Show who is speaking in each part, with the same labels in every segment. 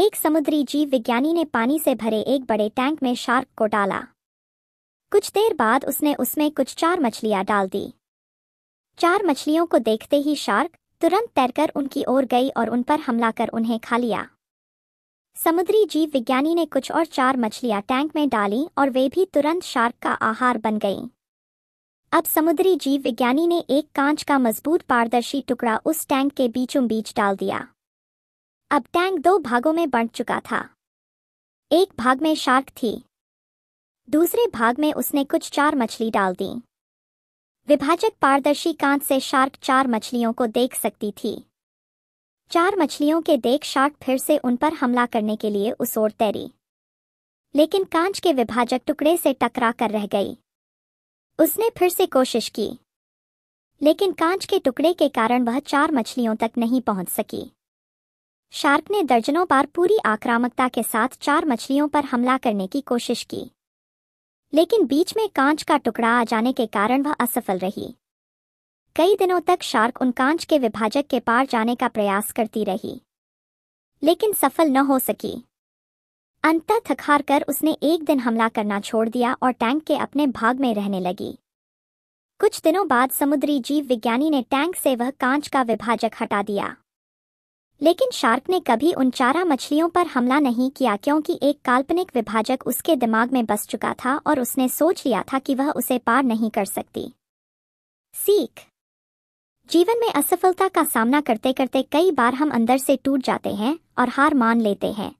Speaker 1: एक समुद्री जीव विज्ञानी ने पानी से भरे एक बड़े टैंक में शार्क को डाला कुछ देर बाद उसने उसमें कुछ चार मछलियां डाल दी चार मछलियों को देखते ही शार्क तुरंत तैरकर उनकी ओर गई और उन पर हमला कर उन्हें खा लिया समुद्री जीव विज्ञानी ने कुछ और चार मछलियां टैंक में डाली और वे भी तुरंत शार्क का आहार बन गईं अब समुद्री जीव विज्ञानी ने एक कांच का मजबूत पारदर्शी टुकड़ा उस टैंक के बीचों बीच डाल दिया अब टैंक दो भागों में बंट चुका था एक भाग में शार्क थी दूसरे भाग में उसने कुछ चार मछली डाल दी विभाजक पारदर्शी कांच से शार्क चार मछलियों को देख सकती थी चार मछलियों के देख शार्क फिर से उन पर हमला करने के लिए उस ओर तैरी लेकिन कांच के विभाजक टुकड़े से टकरा कर रह गई उसने फिर से कोशिश की लेकिन कांच के टुकड़े के कारण वह चार मछलियों तक नहीं पहुंच सकी शार्क ने दर्जनों बार पूरी आक्रामकता के साथ चार मछलियों पर हमला करने की कोशिश की लेकिन बीच में कांच का टुकड़ा आ जाने के कारण वह असफल रही कई दिनों तक शार्क उन कांच के विभाजक के पार जाने का प्रयास करती रही लेकिन सफल न हो सकी अंततः थकार कर उसने एक दिन हमला करना छोड़ दिया और टैंक के अपने भाग में रहने लगी कुछ दिनों बाद समुद्री जीव विज्ञानी ने टैंक से वह कांच का विभाजक हटा दिया लेकिन शार्क ने कभी उन चारा मछलियों पर हमला नहीं किया क्योंकि एक काल्पनिक विभाजक उसके दिमाग में बस चुका था और उसने सोच लिया था कि वह उसे पार नहीं कर सकती सीख जीवन में असफलता का सामना करते करते कई बार हम अंदर से टूट जाते हैं और हार मान लेते हैं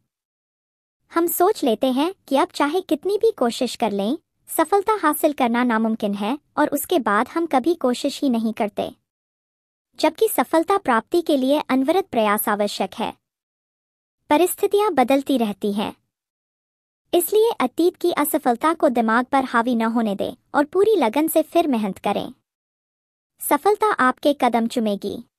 Speaker 1: हम सोच लेते हैं कि अब चाहे कितनी भी कोशिश कर लें सफलता हासिल करना नामुमकिन है और उसके बाद हम कभी कोशिश ही नहीं करते जबकि सफलता प्राप्ति के लिए अनवरत प्रयास आवश्यक है परिस्थितियां बदलती रहती हैं इसलिए अतीत की असफलता को दिमाग पर हावी न होने दें और पूरी लगन से फिर मेहनत करें सफलता आपके कदम चुमेगी